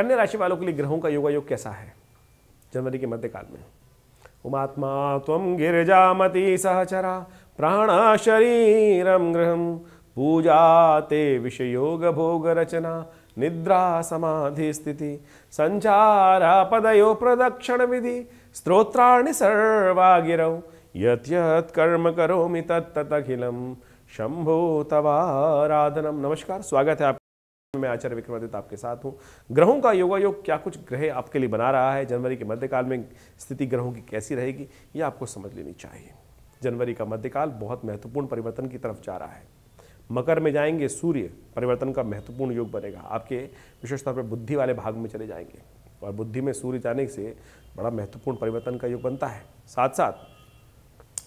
कन्या राशि वालों के लिए ग्रहों का योगा योग कैसा है जनवरी के मध्यकाल में उमात्मा तम गिरजा मती सहचरा प्राण शरीरम ग्रहम पूजा ते विषय योग भोग रचना निद्रा समाधि स्थिति संचार पदयो प्रदक्षिण विधि स्त्रोत्राणि सर्वा गिरौ यत यत कर्म करोमि तत्तखिलम शंभो तवाराधनम नमस्कार स्वागत है आप मैं आचार्य विक्रमादित्य आपके साथ हूँ ग्रहों का योगा योग क्या कुछ ग्रह आपके लिए बना रहा है जनवरी के मध्यकाल में स्थिति ग्रहों की कैसी रहेगी ये आपको समझ लेनी चाहिए जनवरी का मध्यकाल बहुत महत्वपूर्ण परिवर्तन की तरफ जा रहा है मकर में जाएंगे सूर्य परिवर्तन का महत्वपूर्ण योग बनेगा आपके विशेष तौर पर बुद्धि वाले भाग में चले जाएंगे और बुद्धि में सूर्य जाने से बड़ा महत्वपूर्ण परिवर्तन का योग बनता है साथ साथ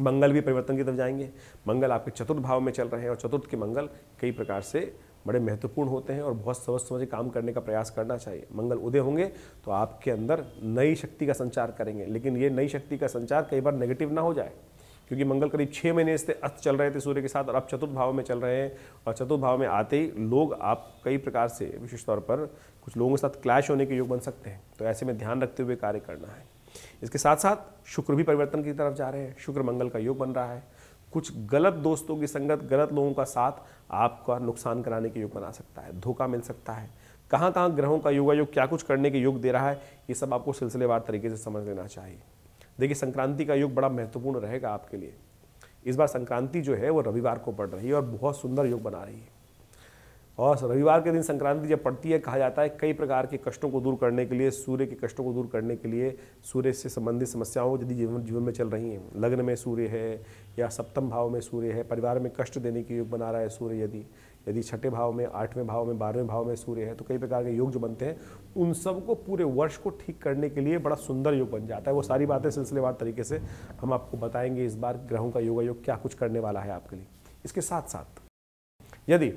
मंगल भी परिवर्तन की तरफ जाएंगे मंगल आपके चतुर्थ भाव में चल रहे हैं और चतुर्थ के मंगल कई प्रकार से बड़े महत्वपूर्ण होते हैं और बहुत समझ समझ काम करने का प्रयास करना चाहिए मंगल उदय होंगे तो आपके अंदर नई शक्ति का संचार करेंगे लेकिन ये नई शक्ति का संचार कई बार नेगेटिव ना हो जाए क्योंकि मंगल करीब छः महीने से अस्त चल रहे थे सूर्य के साथ और अब चतुर्भाव में चल रहे हैं और चतुर्भाव में आते ही लोग आप कई प्रकार से विशेष तौर पर कुछ लोगों के साथ क्लैश होने के योग बन सकते हैं तो ऐसे में ध्यान रखते हुए कार्य करना है इसके साथ साथ शुक्र भी परिवर्तन की तरफ जा रहे हैं शुक्र मंगल का योग बन रहा है कुछ गलत दोस्तों की संगत गलत लोगों का साथ आपका नुकसान कराने के योग बना सकता है धोखा मिल सकता है कहाँ कहाँ ग्रहों का योगा योग क्या कुछ करने के योग दे रहा है ये सब आपको सिलसिलेवार तरीके से समझ लेना चाहिए देखिए संक्रांति का योग बड़ा महत्वपूर्ण रहेगा आपके लिए इस बार संक्रांति जो है वो रविवार को पड़ रही है और बहुत सुंदर योग बना रही है और रविवार के दिन संक्रांति जब पड़ती है कहा जाता है कई प्रकार के कष्टों को दूर करने के लिए सूर्य के कष्टों को दूर करने के लिए सूर्य से संबंधित समस्याओं यदि जीवन जीवन में चल रही हैं लग्न में सूर्य है या सप्तम भाव में सूर्य है परिवार में कष्ट देने के योग बना रहा है सूर्य यदि यदि छठे भाव में आठवें भाव में बारहवें भाव में सूर्य है तो कई प्रकार के योग जो बनते हैं उन सबको पूरे वर्ष को ठीक करने के लिए बड़ा सुंदर योग बन जाता है वो सारी बातें सिलसिलेवार तरीके से हम आपको बताएंगे इस बार ग्रहों का योगा योग क्या कुछ करने वाला है आपके लिए इसके साथ साथ यदि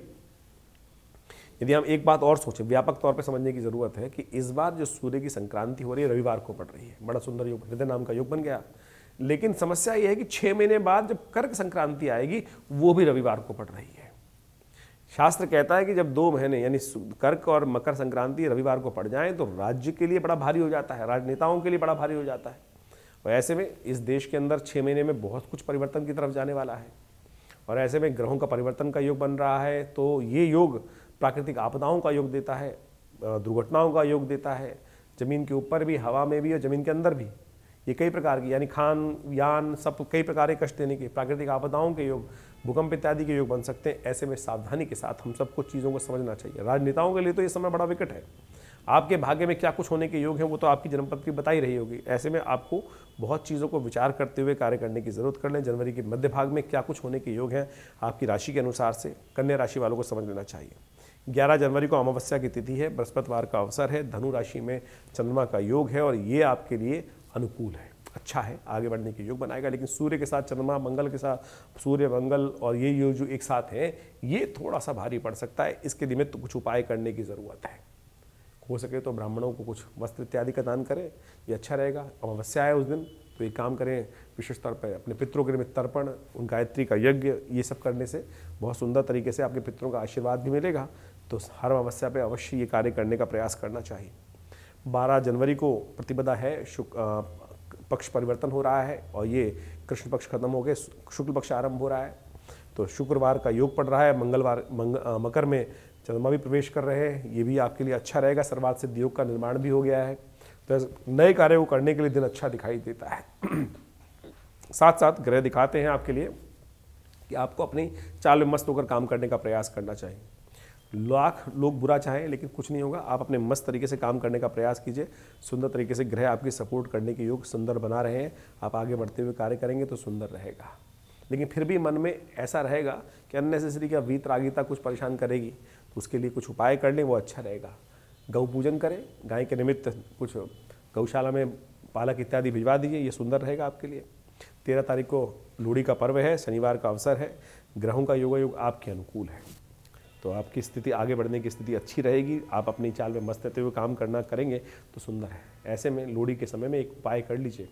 यदि हम एक बात और सोचें व्यापक तौर पर समझने की ज़रूरत है कि इस बार जो सूर्य की संक्रांति हो रही है रविवार को पड़ रही है बड़ा सुंदर योग हृदय नाम का योग बन गया लेकिन समस्या ये है कि छः महीने बाद जब कर्क संक्रांति आएगी वो भी रविवार को पड़ रही है शास्त्र कहता है कि जब दो महीने यानी कर्क और मकर संक्रांति रविवार को पड़ जाए तो राज्य के लिए बड़ा भारी हो जाता है राजनेताओं के लिए बड़ा भारी हो जाता है और ऐसे में इस देश के अंदर छः महीने में बहुत कुछ परिवर्तन की तरफ जाने वाला है और ऐसे में ग्रहों का परिवर्तन का योग बन रहा है तो ये योग प्राकृतिक आपदाओं का योग देता है दुर्घटनाओं का योग देता है ज़मीन के ऊपर भी हवा में भी और ज़मीन के अंदर भी ये कई प्रकार की यानी खान यान सब कई प्रकार के कष्ट देने के प्राकृतिक आपदाओं के योग भूकंप इत्यादि के योग बन सकते हैं ऐसे में सावधानी के साथ हम सबको चीज़ों को समझना चाहिए राजनेताओं के लिए तो ये समय बड़ा विकट है आपके भाग्य में क्या कुछ होने के योग हैं वो तो आपकी जन्मपत्री बता ही रही होगी ऐसे में आपको बहुत चीज़ों को विचार करते हुए कार्य करने की ज़रूरत कर लें जनवरी के मध्य भाग में क्या कुछ होने के योग हैं आपकी राशि के अनुसार से कन्या राशि वालों को समझ लेना चाहिए 11 जनवरी को अमावस्या की तिथि है बृहस्पतिवार का अवसर है धनु राशि में चंद्रमा का योग है और ये आपके लिए अनुकूल है अच्छा है आगे बढ़ने के योग बनाएगा लेकिन सूर्य के साथ चंद्रमा मंगल के साथ सूर्य मंगल और ये योग जो एक साथ हैं ये थोड़ा सा भारी पड़ सकता है इसके निमित्त तो कुछ उपाय करने की ज़रूरत है हो सके तो ब्राह्मणों को कुछ वस्त्र इत्यादि का दान करें ये अच्छा रहेगा अमावस्या है उस दिन तो ये काम करें विशेष तौर पर अपने पितरों के निमित्त तर्पण उन गायत्री का यज्ञ ये सब करने से बहुत सुंदर तरीके से आपके पितरों का आशीर्वाद भी मिलेगा तो हर अवस्या पे अवश्य ये कार्य करने का प्रयास करना चाहिए 12 जनवरी को प्रतिपदा है शुक पक्ष परिवर्तन हो रहा है और ये कृष्ण पक्ष खत्म हो गए शुक्ल पक्ष आरंभ हो रहा है तो शुक्रवार का योग पड़ रहा है मंगलवार मंग, मकर में चंद्रमा भी प्रवेश कर रहे हैं ये भी आपके लिए अच्छा रहेगा सर्वात सिद्ध योग का निर्माण भी हो गया है तो नए कार्य को करने के लिए दिन अच्छा दिखाई देता है साथ साथ ग्रह दिखाते हैं आपके लिए कि आपको अपनी चाल में मस्त होकर काम करने का प्रयास करना चाहिए लाख लोग बुरा चाहें लेकिन कुछ नहीं होगा आप अपने मस्त तरीके से काम करने का प्रयास कीजिए सुंदर तरीके से ग्रह आपकी सपोर्ट करने के योग सुंदर बना रहे हैं आप आगे बढ़ते हुए कार्य करेंगे तो सुंदर रहेगा लेकिन फिर भी मन में ऐसा रहेगा कि अननेसेसरी क्या वीतरागिता कुछ परेशान करेगी तो उसके लिए कुछ उपाय कर लें वो अच्छा रहेगा गौ पूजन करें गाय के निमित्त कुछ गौशाला में पालक इत्यादि भिजवा दीजिए ये सुंदर रहेगा आपके लिए तेरह तारीख को लोहड़ी का पर्व है शनिवार का अवसर है ग्रहों का योगायोग आपके अनुकूल है तो आपकी स्थिति आगे बढ़ने की स्थिति अच्छी रहेगी आप अपनी चाल में मस्त रहते हुए काम करना करेंगे तो सुंदर है ऐसे में लोहड़ी के समय में एक उपाय कर लीजिए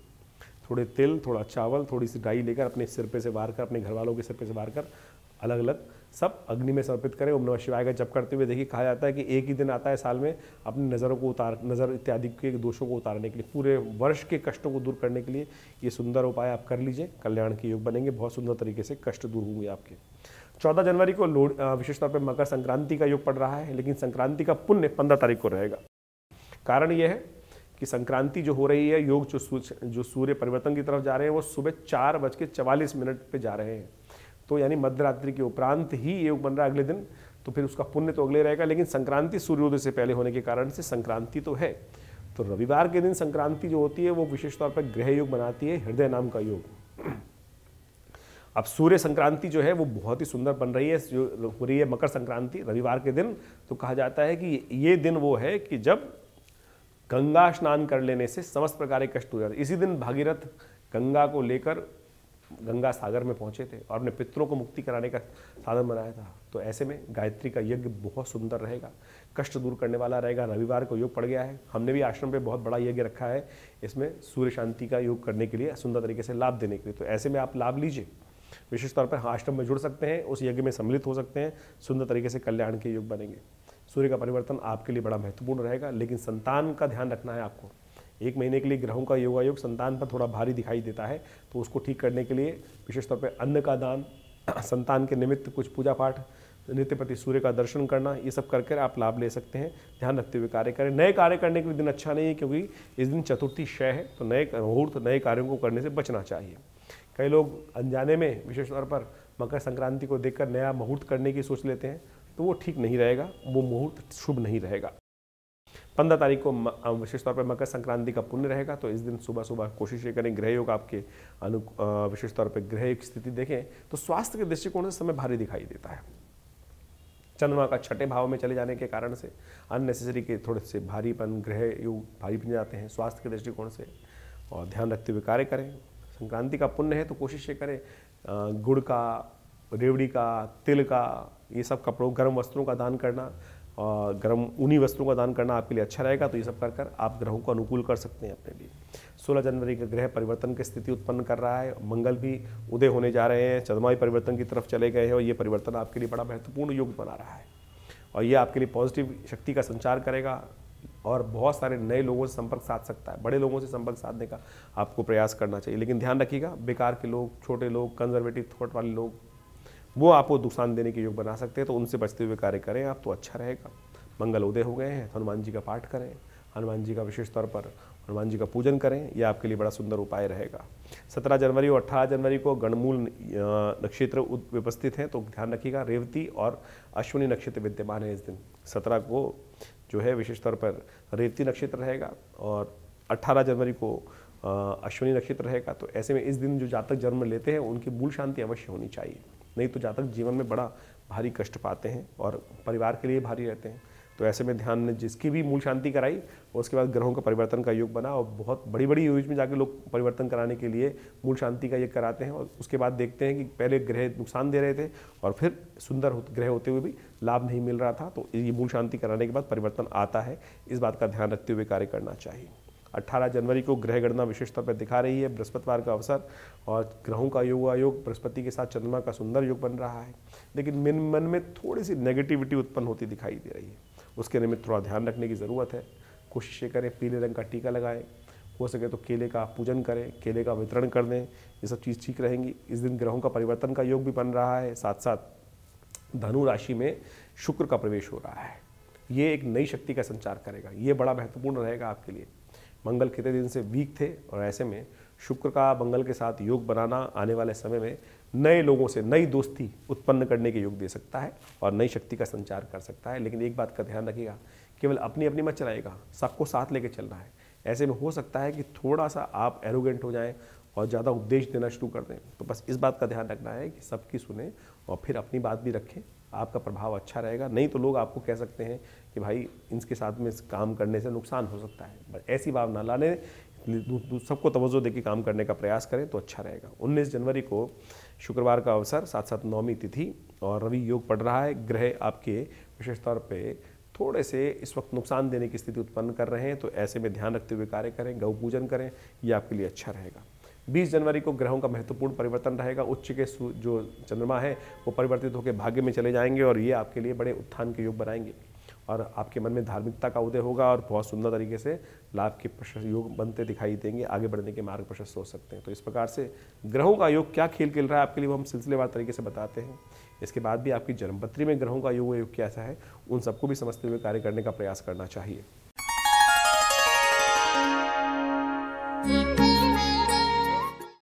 थोड़े तिल थोड़ा चावल थोड़ी सी डाई लेकर अपने सिर पे से वार कर अपने घर वालों के सिर पे से वार कर अलग अलग सब अग्नि में समर्पित करें ओम नमः शिवाय का जप करते हुए देखिए कहा जाता है कि एक ही दिन आता है साल में अपनी नज़रों को उतार नज़र इत्यादि के दोषों को उतारने के लिए पूरे वर्ष के कष्टों को दूर करने के लिए ये सुंदर उपाय आप कर लीजिए कल्याण के योग बनेंगे बहुत सुंदर तरीके से कष्ट दूर होंगे आपके चौदह जनवरी को लोड विशेष तौर पर मकर संक्रांति का योग पड़ रहा है लेकिन संक्रांति का पुण्य पंद्रह तारीख को रहेगा कारण यह है कि संक्रांति जो हो रही है योग जो सूर्य जो सूर्य परिवर्तन की तरफ जा रहे हैं वो सुबह चार बज के चवालीस मिनट पर जा रहे हैं तो यानी मध्यरात्रि के उपरांत ही ये योग बन रहा है अगले दिन तो फिर उसका पुण्य तो अगले रहेगा लेकिन संक्रांति सूर्योदय से पहले होने के कारण से संक्रांति तो है तो रविवार के दिन संक्रांति जो होती है वो विशेष तौर पर ग्रह योग बनाती है हृदय नाम का योग अब सूर्य संक्रांति जो है वो बहुत ही सुंदर बन रही है जो हो रही है मकर संक्रांति रविवार के दिन तो कहा जाता है कि ये दिन वो है कि जब गंगा स्नान कर लेने से समस्त प्रकार के कष्ट हो जाते इसी दिन भागीरथ गंगा को लेकर गंगा सागर में पहुंचे थे और अपने पितरों को मुक्ति कराने का साधन बनाया था तो ऐसे में गायत्री का यज्ञ बहुत सुंदर रहेगा कष्ट दूर करने वाला रहेगा रविवार को योग पड़ गया है हमने भी आश्रम पे बहुत बड़ा यज्ञ रखा है इसमें सूर्य शांति का योग करने के लिए सुंदर तरीके से लाभ देने के लिए तो ऐसे में आप लाभ लीजिए विशेष तौर पर आश्रम में जुड़ सकते हैं उस यज्ञ में सम्मिलित हो सकते हैं सुंदर तरीके से कल्याण के योग बनेंगे सूर्य का परिवर्तन आपके लिए बड़ा महत्वपूर्ण रहेगा लेकिन संतान का ध्यान रखना है आपको एक महीने के लिए ग्रहों का योगायोग संतान पर थोड़ा भारी दिखाई देता है तो उसको ठीक करने के लिए विशेष तौर पर अन्न का दान संतान के निमित्त कुछ पूजा पाठ नित्य प्रति सूर्य का दर्शन करना ये सब करके आप लाभ ले सकते हैं ध्यान रखते हुए कार्य करें नए कार्य करने के लिए दिन अच्छा नहीं है क्योंकि इस दिन चतुर्थी क्षय है तो नए मुहूर्त नए कार्यों को करने से बचना चाहिए कई लोग अनजाने में विशेष तौर पर मकर संक्रांति को देखकर नया मुहूर्त करने की सोच लेते हैं तो वो ठीक नहीं रहेगा वो मुहूर्त शुभ नहीं रहेगा पंद्रह तारीख को विशेष तौर पर मकर संक्रांति का पुण्य रहेगा तो इस दिन सुबह सुबह कोशिश ये करें ग्रह योग आपके अनु विशेष तौर पर ग्रह की स्थिति देखें तो स्वास्थ्य के दृष्टिकोण से समय भारी दिखाई देता है चंद्रमा का छठे भाव में चले जाने के कारण से अननेसेसरी के थोड़े से भारीपन ग्रह योग भारी बन जाते हैं स्वास्थ्य के दृष्टिकोण से और ध्यान रखते हुए कार्य करें संक्रांति का पुण्य है तो कोशिश ये करें गुड़ का रेवड़ी का तिल का ये सब कपड़ों गर्म वस्त्रों का दान करना गर्म ऊनी वस्त्रों का दान करना आपके लिए अच्छा रहेगा तो ये सब कर कर आप ग्रहों को अनुकूल कर सकते हैं अपने लिए 16 जनवरी का ग्रह परिवर्तन की स्थिति उत्पन्न कर रहा है मंगल भी उदय होने जा रहे हैं चंद्रमा भी परिवर्तन की तरफ चले गए हैं और ये परिवर्तन आपके लिए बड़ा महत्वपूर्ण योग बना रहा है और ये आपके लिए पॉजिटिव शक्ति का संचार करेगा और बहुत सारे नए लोगों से संपर्क साध सकता है बड़े लोगों से संपर्क साधने का आपको प्रयास करना चाहिए लेकिन ध्यान रखिएगा बेकार के लोग छोटे लोग कंजर्वेटिव थॉट वाले लोग वो आपको नुकसान देने के योग बना सकते हैं तो उनसे बचते हुए कार्य करें आप तो अच्छा रहेगा मंगल उदय हो गए हैं तो हनुमान जी का पाठ करें हनुमान जी का विशेष तौर पर हनुमान जी का पूजन करें यह आपके लिए बड़ा सुंदर उपाय रहेगा सत्रह जनवरी और अट्ठारह जनवरी को गणमूल नक्षत्र उपस्थित हैं तो ध्यान रखिएगा रेवती और अश्विनी नक्षत्र विद्यमान है इस दिन सत्रह को जो है विशेष तौर पर रेवती नक्षत्र रहेगा और अट्ठारह जनवरी को अश्विनी नक्षत्र रहेगा तो ऐसे में इस दिन जो जातक जन्म लेते हैं उनकी मूल शांति अवश्य होनी चाहिए नहीं तो जातक जीवन में बड़ा भारी कष्ट पाते हैं और परिवार के लिए भारी रहते हैं तो ऐसे में ध्यान ने जिसकी भी मूल शांति कराई और उसके बाद ग्रहों का परिवर्तन का योग बना और बहुत बड़ी बड़ी यूज में जाके लोग परिवर्तन कराने के लिए मूल शांति का यज्ञ कराते हैं और उसके बाद देखते हैं कि पहले ग्रह नुकसान दे रहे थे और फिर सुंदर ग्रह होते हुए भी लाभ नहीं मिल रहा था तो ये मूल शांति कराने के बाद परिवर्तन आता है इस बात का ध्यान रखते हुए कार्य करना चाहिए 18 जनवरी को ग्रह गणना विशेष तौर पर दिखा रही है बृहस्पतिवार का अवसर और ग्रहों का योग योग बृहस्पति के साथ चंद्रमा का सुंदर योग बन रहा है लेकिन मन मन में थोड़ी सी नेगेटिविटी उत्पन्न होती दिखाई दे रही है उसके निमित्त थोड़ा ध्यान रखने की ज़रूरत है कोशिशें करें पीले रंग का टीका लगाएं हो सके तो केले का पूजन करें केले का वितरण कर दें ये सब चीज़ ठीक रहेंगी इस दिन ग्रहों का परिवर्तन का योग भी बन रहा है साथ साथ धनु राशि में शुक्र का प्रवेश हो रहा है ये एक नई शक्ति का संचार करेगा ये बड़ा महत्वपूर्ण रहेगा आपके लिए मंगल कितने दिन से वीक थे और ऐसे में शुक्र का मंगल के साथ योग बनाना आने वाले समय में नए लोगों से नई दोस्ती उत्पन्न करने के योग दे सकता है और नई शक्ति का संचार कर सकता है लेकिन एक बात का ध्यान रखिएगा केवल अपनी अपनी मत चलाएगा सबको साथ लेके चलना है ऐसे में हो सकता है कि थोड़ा सा आप एरोगेंट हो जाएं और ज़्यादा उपदेश देना शुरू कर दें तो बस इस बात का ध्यान रखना है कि सबकी सुने और फिर अपनी बात भी रखें आपका प्रभाव अच्छा रहेगा नहीं तो लोग आपको कह सकते हैं कि भाई इनके साथ में काम करने से नुकसान हो सकता है ऐसी ना लाने सबको तवज्जो दे के काम करने का प्रयास करें तो अच्छा रहेगा 19 जनवरी को शुक्रवार का अवसर साथ साथ नौमी तिथि और रवि योग पड़ रहा है ग्रह आपके विशेष तौर पर थोड़े से इस वक्त नुकसान देने की स्थिति उत्पन्न कर रहे हैं तो ऐसे में ध्यान रखते हुए कार्य करें गौ पूजन करें ये आपके लिए अच्छा रहेगा 20 जनवरी को ग्रहों का महत्वपूर्ण परिवर्तन रहेगा उच्च के जो चंद्रमा है वो परिवर्तित होकर भाग्य में चले जाएंगे और ये आपके लिए बड़े उत्थान के योग बनाएंगे और आपके मन में धार्मिकता का उदय होगा और बहुत सुंदर तरीके से लाभ के प्रशस्त योग बनते दिखाई देंगे आगे बढ़ने के मार्ग प्रशस्त हो सकते हैं तो इस प्रकार से ग्रहों का योग क्या खेल खेल रहा है आपके लिए वो हम सिलसिलेवार तरीके से बताते हैं इसके बाद भी आपकी जन्मपत्री में ग्रहों का योग योग कैसा है उन सबको भी समझते हुए कार्य करने का प्रयास करना चाहिए